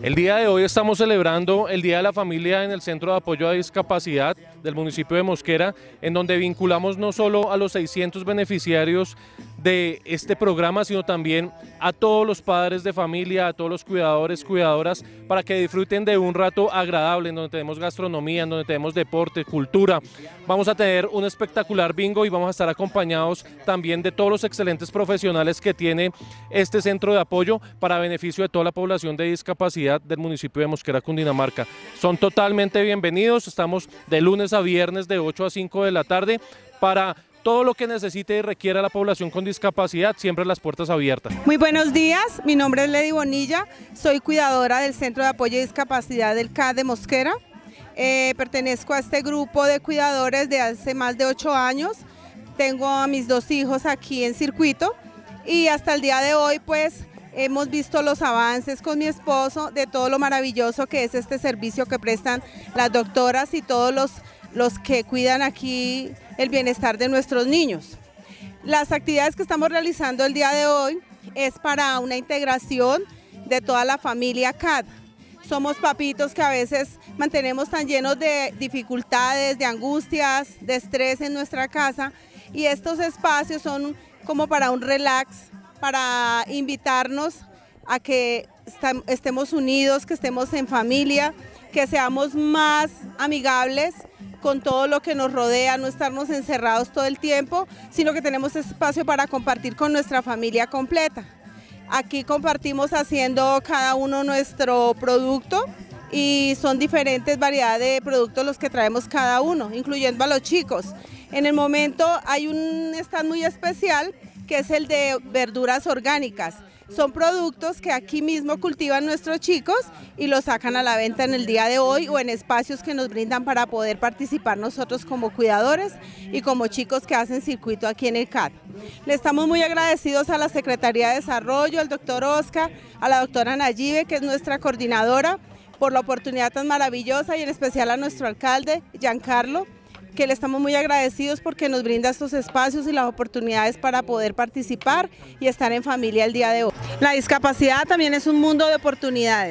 El día de hoy estamos celebrando el Día de la Familia en el Centro de Apoyo a Discapacidad del municipio de Mosquera, en donde vinculamos no solo a los 600 beneficiarios de este programa, sino también a todos los padres de familia, a todos los cuidadores, cuidadoras, para que disfruten de un rato agradable en donde tenemos gastronomía, en donde tenemos deporte, cultura. Vamos a tener un espectacular bingo y vamos a estar acompañados también de todos los excelentes profesionales que tiene este centro de apoyo para beneficio de toda la población de discapacidad del municipio de Mosquera, Cundinamarca. Son totalmente bienvenidos, estamos de lunes a viernes de 8 a 5 de la tarde para todo lo que necesite y requiera la población con discapacidad, siempre las puertas abiertas. Muy buenos días, mi nombre es Lady Bonilla, soy cuidadora del Centro de Apoyo a Discapacidad del CAD de Mosquera. Eh, pertenezco a este grupo de cuidadores de hace más de ocho años. Tengo a mis dos hijos aquí en circuito y hasta el día de hoy pues hemos visto los avances con mi esposo de todo lo maravilloso que es este servicio que prestan las doctoras y todos los los que cuidan aquí el bienestar de nuestros niños. Las actividades que estamos realizando el día de hoy es para una integración de toda la familia CAD. Somos papitos que a veces mantenemos tan llenos de dificultades, de angustias, de estrés en nuestra casa y estos espacios son como para un relax, para invitarnos a que estemos unidos, que estemos en familia, que seamos más amigables con todo lo que nos rodea, no estarnos encerrados todo el tiempo, sino que tenemos espacio para compartir con nuestra familia completa. Aquí compartimos haciendo cada uno nuestro producto y son diferentes variedades de productos los que traemos cada uno, incluyendo a los chicos. En el momento hay un stand muy especial que es el de verduras orgánicas. Son productos que aquí mismo cultivan nuestros chicos y los sacan a la venta en el día de hoy o en espacios que nos brindan para poder participar nosotros como cuidadores y como chicos que hacen circuito aquí en el CAD. Le estamos muy agradecidos a la Secretaría de Desarrollo, al doctor Oscar, a la doctora nayive que es nuestra coordinadora, por la oportunidad tan maravillosa y en especial a nuestro alcalde, Giancarlo, que le estamos muy agradecidos porque nos brinda estos espacios y las oportunidades para poder participar y estar en familia el día de hoy. La discapacidad también es un mundo de oportunidades.